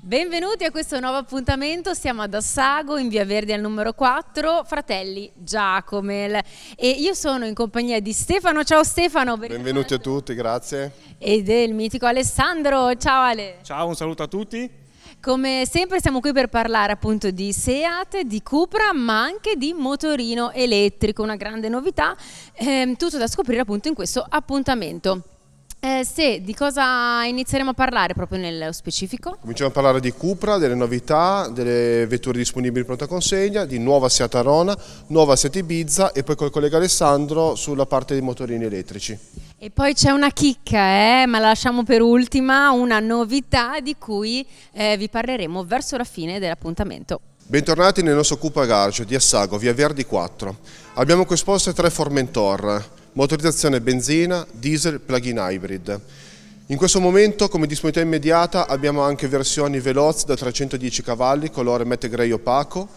Benvenuti a questo nuovo appuntamento, siamo ad Assago in via Verdi al numero 4, fratelli Giacomel e io sono in compagnia di Stefano, ciao Stefano. Benvenuti a tutti, grazie. E del mitico Alessandro, ciao Ale. Ciao, un saluto a tutti. Come sempre siamo qui per parlare appunto di Seat, di Cupra, ma anche di motorino elettrico, una grande novità, ehm, tutto da scoprire appunto in questo appuntamento. Eh, se, di cosa inizieremo a parlare proprio nello specifico? Cominciamo a parlare di Cupra, delle novità, delle vetture disponibili pronta consegna, di nuova Seat Arona, nuova Seat Ibiza e poi col collega Alessandro sulla parte dei motorini elettrici. E poi c'è una chicca, eh, ma la lasciamo per ultima, una novità di cui eh, vi parleremo verso la fine dell'appuntamento. Bentornati nel nostro Cupra Garage di Assago, via Verdi 4. Abbiamo coesposte tre Formentor motorizzazione benzina, diesel, plug-in hybrid. In questo momento come disponibilità immediata abbiamo anche versioni veloci da 310 cavalli, colore mette grey opaco,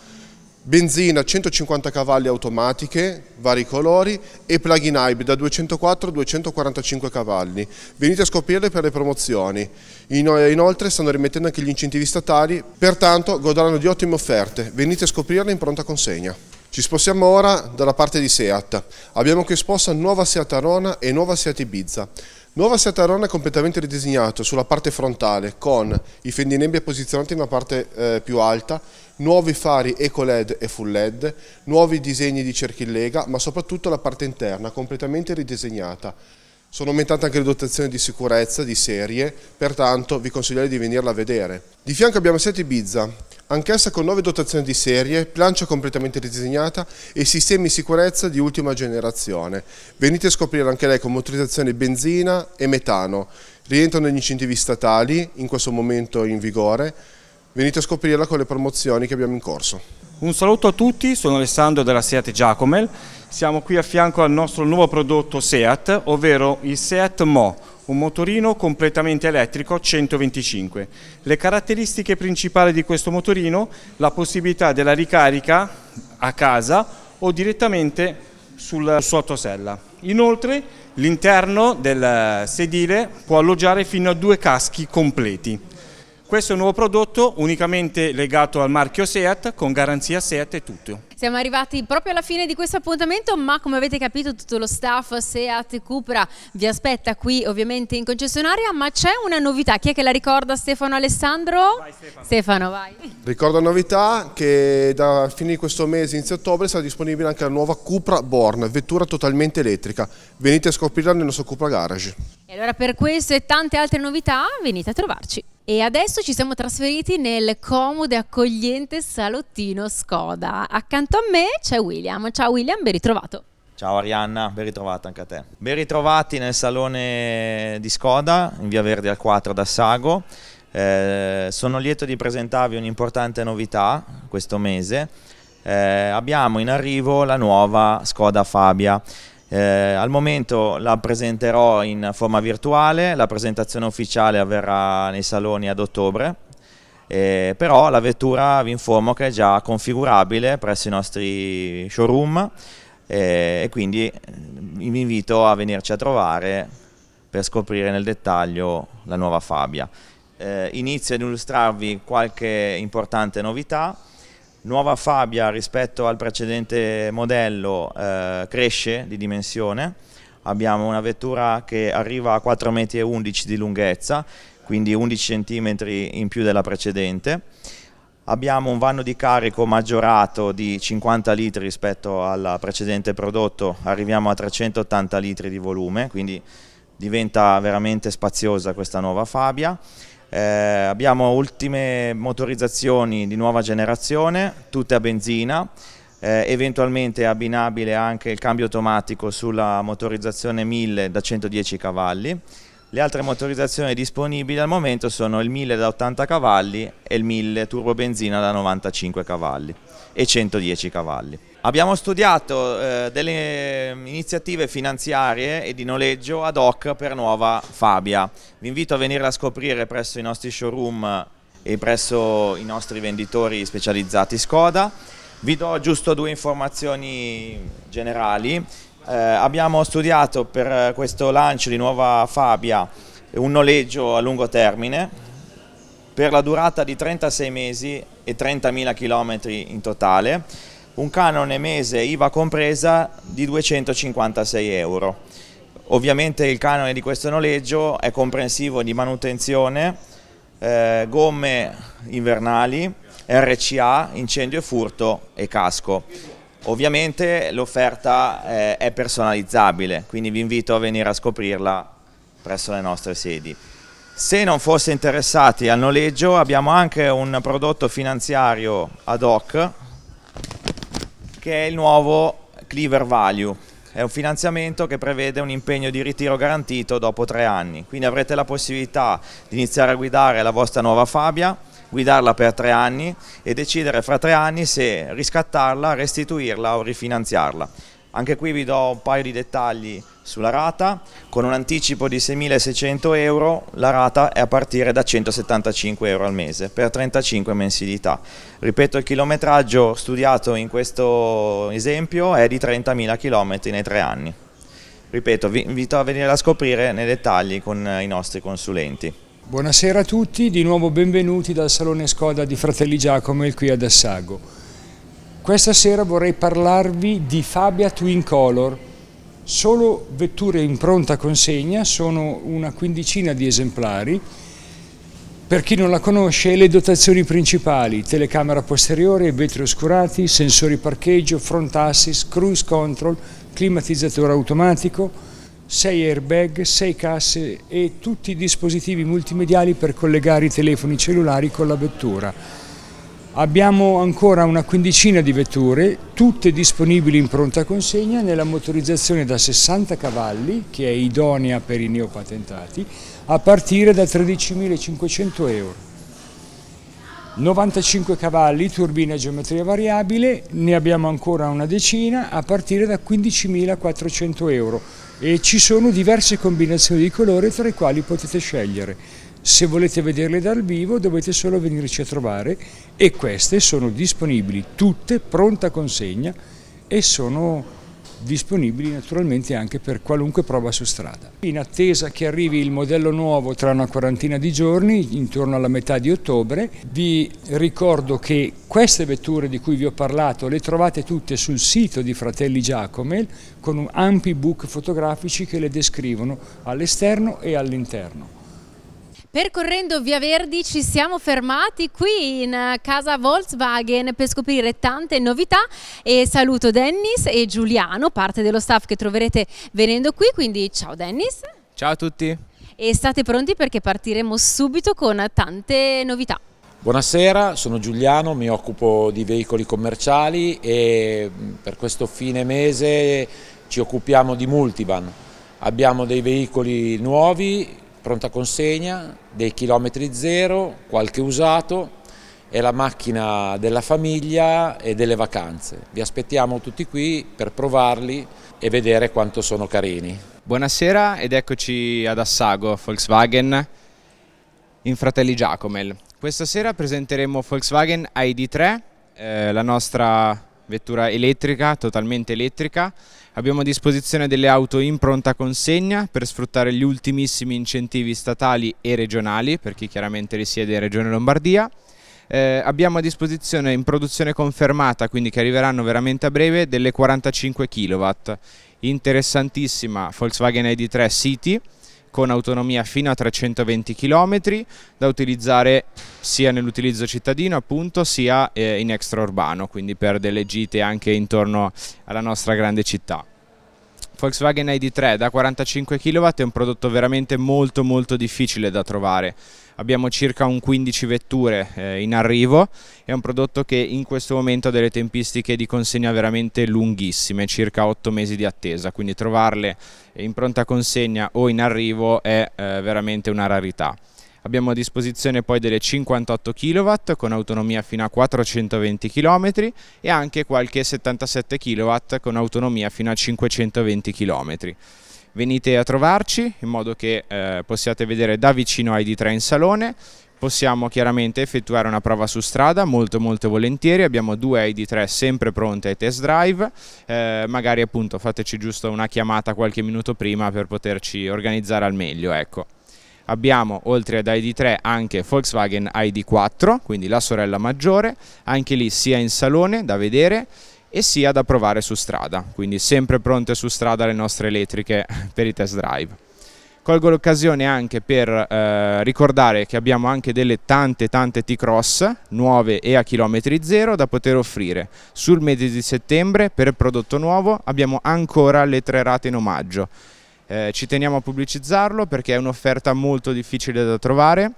benzina 150 cavalli automatiche, vari colori e plug-in hybrid da 204-245 cavalli. Venite a scoprirle per le promozioni. Inoltre stanno rimettendo anche gli incentivi statali, pertanto godranno di ottime offerte. Venite a scoprirle in pronta consegna. Ci spostiamo ora dalla parte di Seat. Abbiamo qui esposta nuova Seat Arona e nuova Seat Ibiza. Nuova Seat Arona è completamente ridisegnata sulla parte frontale con i fendinebbia posizionati nella parte eh, più alta, nuovi fari eco LED e full LED, nuovi disegni di cerchi in lega, ma soprattutto la parte interna completamente ridisegnata. Sono aumentate anche le dotazioni di sicurezza di serie, pertanto vi consiglierei di venirla a vedere. Di fianco abbiamo Seat Ibiza, anch'essa con nuove dotazioni di serie, plancia completamente ridisegnata e sistemi di sicurezza di ultima generazione. Venite a scoprire anche lei con motorizzazione benzina e metano. Rientrano negli incentivi statali, in questo momento in vigore. Venite a scoprirla con le promozioni che abbiamo in corso. Un saluto a tutti, sono Alessandro della Seat Giacomel siamo qui a fianco al nostro nuovo prodotto SEAT, ovvero il SEAT Mo, un motorino completamente elettrico 125. Le caratteristiche principali di questo motorino, la possibilità della ricarica a casa o direttamente sul sottosella. Inoltre l'interno del sedile può alloggiare fino a due caschi completi. Questo è un nuovo prodotto unicamente legato al marchio SEAT con garanzia SEAT e tutto. Siamo arrivati proprio alla fine di questo appuntamento ma come avete capito tutto lo staff SEAT Cupra vi aspetta qui ovviamente in concessionaria ma c'è una novità, chi è che la ricorda Stefano Alessandro? Vai Stefano. Stefano vai. Ricordo la novità che da fine di questo mese, inizio ottobre sarà disponibile anche la nuova Cupra Born, vettura totalmente elettrica. Venite a scoprirla nel nostro Cupra Garage. E allora per questo e tante altre novità venite a trovarci. E adesso ci siamo trasferiti nel comodo e accogliente salottino Scoda. Accanto a me c'è William. Ciao William, ben ritrovato. Ciao Arianna, ben ritrovata anche a te. Ben ritrovati nel salone di Scoda, in via Verde al 4 da Sago. Eh, sono lieto di presentarvi un'importante novità questo mese. Eh, abbiamo in arrivo la nuova Scoda Fabia. Eh, al momento la presenterò in forma virtuale, la presentazione ufficiale avverrà nei saloni ad ottobre, eh, però la vettura vi informo che è già configurabile presso i nostri showroom eh, e quindi mm, vi invito a venirci a trovare per scoprire nel dettaglio la nuova Fabia. Eh, inizio ad illustrarvi qualche importante novità nuova Fabia rispetto al precedente modello eh, cresce di dimensione, abbiamo una vettura che arriva a 4,11 metri di lunghezza, quindi 11 cm in più della precedente, abbiamo un vanno di carico maggiorato di 50 litri rispetto al precedente prodotto, arriviamo a 380 litri di volume, quindi diventa veramente spaziosa questa nuova Fabia, eh, abbiamo ultime motorizzazioni di nuova generazione, tutte a benzina, eh, eventualmente abbinabile anche il cambio automatico sulla motorizzazione 1000 da 110 cavalli. Le altre motorizzazioni disponibili al momento sono il 1000 da 80 cavalli e il 1000 turbo benzina da 95 cavalli e 110 cavalli. Abbiamo studiato eh, delle iniziative finanziarie e di noleggio ad hoc per Nuova Fabia. Vi invito a venirla a scoprire presso i nostri showroom e presso i nostri venditori specializzati Skoda. Vi do giusto due informazioni generali. Eh, abbiamo studiato per questo lancio di Nuova Fabia un noleggio a lungo termine per la durata di 36 mesi e 30.000 km in totale un canone mese IVA compresa di 256 euro. Ovviamente il canone di questo noleggio è comprensivo di manutenzione, eh, gomme invernali, RCA, incendio e furto e casco. Ovviamente l'offerta eh, è personalizzabile, quindi vi invito a venire a scoprirla presso le nostre sedi. Se non foste interessati al noleggio abbiamo anche un prodotto finanziario ad hoc che è il nuovo Cleaver Value. È un finanziamento che prevede un impegno di ritiro garantito dopo tre anni, quindi avrete la possibilità di iniziare a guidare la vostra nuova Fabia, guidarla per tre anni e decidere fra tre anni se riscattarla, restituirla o rifinanziarla. Anche qui vi do un paio di dettagli sulla rata, con un anticipo di 6.600 euro la rata è a partire da 175 euro al mese per 35 mensilità. Ripeto, il chilometraggio studiato in questo esempio è di 30.000 km nei tre anni. Ripeto, vi invito a venire a scoprire nei dettagli con i nostri consulenti. Buonasera a tutti, di nuovo benvenuti dal Salone Scoda di Fratelli Giacomo il qui ad Assago. Questa sera vorrei parlarvi di Fabia Twin Color, Solo vetture in pronta consegna sono una quindicina di esemplari. Per chi non la conosce, le dotazioni principali, telecamera posteriore, vetri oscurati, sensori parcheggio, front assist, cruise control, climatizzatore automatico, 6 airbag, 6 casse e tutti i dispositivi multimediali per collegare i telefoni cellulari con la vettura. Abbiamo ancora una quindicina di vetture, tutte disponibili in pronta consegna nella motorizzazione da 60 cavalli, che è idonea per i neopatentati, a partire da 13.500 euro. 95 cavalli, turbina a geometria variabile, ne abbiamo ancora una decina a partire da 15.400 euro e ci sono diverse combinazioni di colore tra i quali potete scegliere. Se volete vederle dal vivo dovete solo venirci a trovare e queste sono disponibili tutte, pronta consegna e sono disponibili naturalmente anche per qualunque prova su strada. In attesa che arrivi il modello nuovo tra una quarantina di giorni, intorno alla metà di ottobre, vi ricordo che queste vetture di cui vi ho parlato le trovate tutte sul sito di Fratelli Giacomel con ampi book fotografici che le descrivono all'esterno e all'interno. Percorrendo Via Verdi ci siamo fermati qui in eh, casa Volkswagen per scoprire tante novità e saluto Dennis e Giuliano, parte dello staff che troverete venendo qui, quindi ciao Dennis. Ciao a tutti. E state pronti perché partiremo subito con tante novità. Buonasera, sono Giuliano, mi occupo di veicoli commerciali e mm, per questo fine mese ci occupiamo di Multivan. Abbiamo dei veicoli nuovi pronta consegna, dei chilometri zero, qualche usato, è la macchina della famiglia e delle vacanze. Vi aspettiamo tutti qui per provarli e vedere quanto sono carini. Buonasera ed eccoci ad Assago Volkswagen in Fratelli Giacomel. Questa sera presenteremo Volkswagen ID3, eh, la nostra vettura elettrica, totalmente elettrica. Abbiamo a disposizione delle auto in pronta consegna per sfruttare gli ultimissimi incentivi statali e regionali, per chi chiaramente risiede in Regione Lombardia. Eh, abbiamo a disposizione in produzione confermata, quindi che arriveranno veramente a breve, delle 45 kW. Interessantissima Volkswagen ID3 City con autonomia fino a 320 km da utilizzare sia nell'utilizzo cittadino appunto sia eh, in extraurbano, quindi per delle gite anche intorno alla nostra grande città. Volkswagen ID3 da 45 kW è un prodotto veramente molto molto difficile da trovare abbiamo circa un 15 vetture eh, in arrivo, è un prodotto che in questo momento ha delle tempistiche di consegna veramente lunghissime, circa 8 mesi di attesa, quindi trovarle in pronta consegna o in arrivo è eh, veramente una rarità. Abbiamo a disposizione poi delle 58 kW con autonomia fino a 420 km e anche qualche 77 kW con autonomia fino a 520 km venite a trovarci in modo che eh, possiate vedere da vicino ID3 in salone possiamo chiaramente effettuare una prova su strada molto molto volentieri, abbiamo due ID3 sempre pronte ai test drive, eh, magari appunto fateci giusto una chiamata qualche minuto prima per poterci organizzare al meglio. Ecco. Abbiamo oltre ad ID3 anche Volkswagen ID4, quindi la sorella maggiore, anche lì sia in salone da vedere e sia da provare su strada, quindi sempre pronte su strada le nostre elettriche per i test drive. Colgo l'occasione anche per eh, ricordare che abbiamo anche delle tante tante T-Cross nuove e a chilometri zero da poter offrire. Sul mese di settembre per il prodotto nuovo abbiamo ancora le tre rate in omaggio. Eh, ci teniamo a pubblicizzarlo perché è un'offerta molto difficile da trovare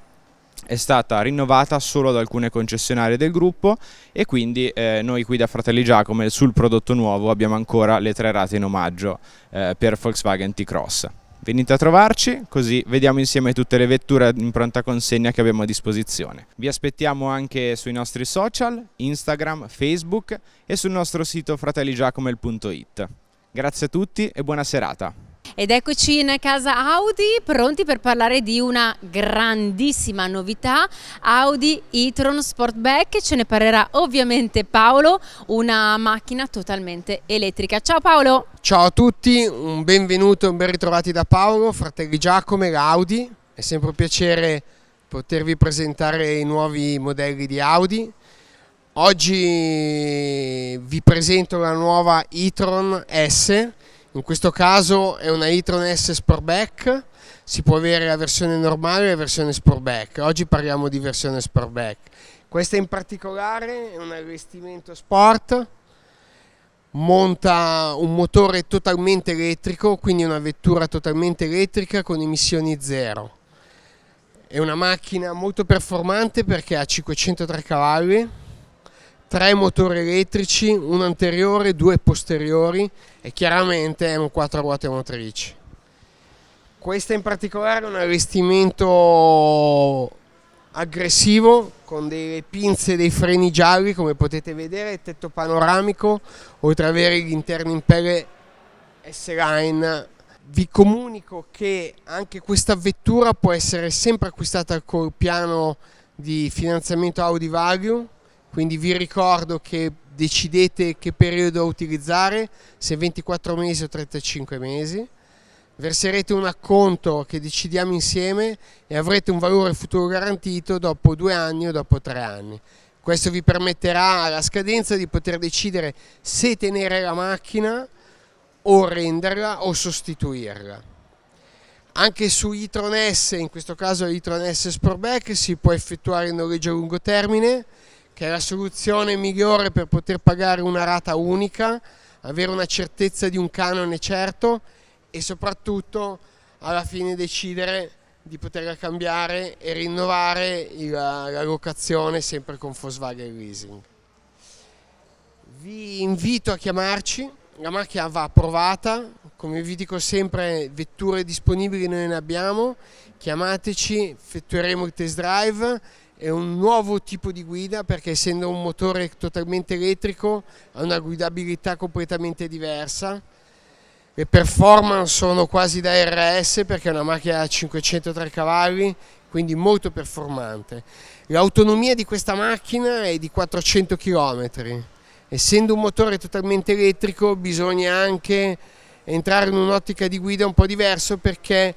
è stata rinnovata solo ad alcune concessionarie del gruppo e quindi eh, noi qui da Fratelli Giacomo sul prodotto nuovo abbiamo ancora le tre rate in omaggio eh, per Volkswagen T-Cross. Venite a trovarci così vediamo insieme tutte le vetture in pronta consegna che abbiamo a disposizione. Vi aspettiamo anche sui nostri social, Instagram, Facebook e sul nostro sito fratelligiacomo.it. Grazie a tutti e buona serata. Ed eccoci in casa Audi, pronti per parlare di una grandissima novità, Audi e-tron Sportback, ce ne parlerà ovviamente Paolo, una macchina totalmente elettrica. Ciao Paolo! Ciao a tutti, un benvenuto e ben ritrovati da Paolo, fratelli Giacomo e Audi, è sempre un piacere potervi presentare i nuovi modelli di Audi. Oggi vi presento la nuova e-tron S in questo caso è una e-tron S Sportback, si può avere la versione normale e la versione Sportback. Oggi parliamo di versione Sportback. Questa in particolare è un allestimento sport, monta un motore totalmente elettrico, quindi una vettura totalmente elettrica con emissioni zero. È una macchina molto performante perché ha 503 cavalli, tre motori elettrici, un anteriore, due posteriori e chiaramente è un quattro ruote motrici. Questa in particolare è un allestimento aggressivo con delle pinze dei freni gialli come potete vedere, tetto panoramico, oltre ad avere gli interni in pelle S-Line. Vi comunico che anche questa vettura può essere sempre acquistata col piano di finanziamento Audi Value quindi vi ricordo che decidete che periodo utilizzare, se 24 mesi o 35 mesi. Verserete un acconto che decidiamo insieme e avrete un valore futuro garantito dopo due anni o dopo tre anni. Questo vi permetterà alla scadenza di poter decidere se tenere la macchina o renderla o sostituirla. Anche su e-tron S, in questo caso e-tron S Sportback, si può effettuare il noleggio a lungo termine che è la soluzione migliore per poter pagare una rata unica, avere una certezza di un canone certo e soprattutto alla fine decidere di poterla cambiare e rinnovare la, la locazione sempre con Volkswagen Leasing. Vi invito a chiamarci, la macchina va approvata, come vi dico sempre vetture disponibili noi ne abbiamo, chiamateci, effettueremo il test drive è un nuovo tipo di guida perché essendo un motore totalmente elettrico ha una guidabilità completamente diversa. Le performance sono quasi da RS perché è una macchina a 503 cavalli, quindi molto performante. L'autonomia di questa macchina è di 400 km. Essendo un motore totalmente elettrico bisogna anche entrare in un'ottica di guida un po' diverso perché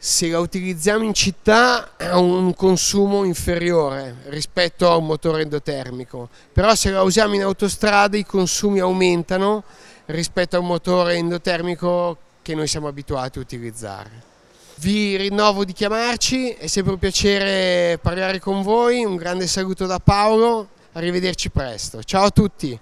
se la utilizziamo in città ha un consumo inferiore rispetto a un motore endotermico, però se la usiamo in autostrada i consumi aumentano rispetto a un motore endotermico che noi siamo abituati a utilizzare. Vi rinnovo di chiamarci, è sempre un piacere parlare con voi, un grande saluto da Paolo, arrivederci presto, ciao a tutti!